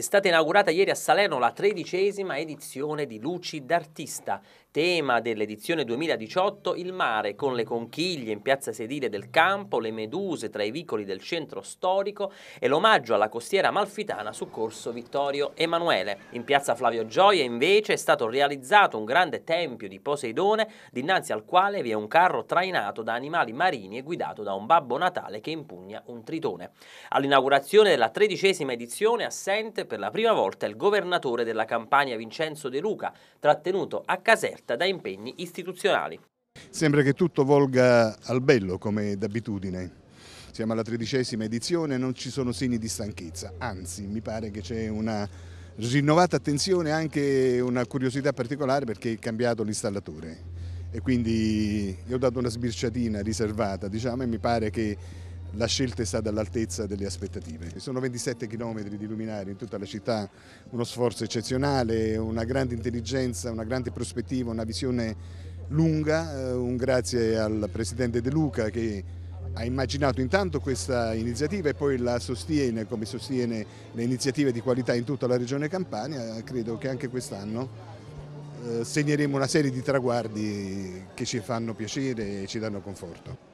È stata inaugurata ieri a Salerno la tredicesima edizione di Luci d'Artista, tema dell'edizione 2018 il mare con le conchiglie in piazza sedile del campo, le meduse tra i vicoli del centro storico e l'omaggio alla costiera malfitana su corso Vittorio Emanuele. In piazza Flavio Gioia invece è stato realizzato un grande tempio di Poseidone dinanzi al quale vi è un carro trainato da animali marini e guidato da un babbo natale che impugna un tritone. All'inaugurazione della tredicesima edizione assente per la prima volta il governatore della Campania Vincenzo De Luca, trattenuto a Caserta da impegni istituzionali. Sembra che tutto volga al bello come d'abitudine. Siamo alla tredicesima edizione e non ci sono segni di stanchezza, anzi mi pare che c'è una rinnovata attenzione e anche una curiosità particolare perché è cambiato l'installatore e quindi gli ho dato una sbirciatina riservata diciamo, e mi pare che la scelta è stata all'altezza delle aspettative. Ci sono 27 km di luminari in tutta la città, uno sforzo eccezionale, una grande intelligenza, una grande prospettiva, una visione lunga. Eh, un grazie al Presidente De Luca che ha immaginato intanto questa iniziativa e poi la sostiene come sostiene le iniziative di qualità in tutta la regione Campania. Credo che anche quest'anno eh, segneremo una serie di traguardi che ci fanno piacere e ci danno conforto.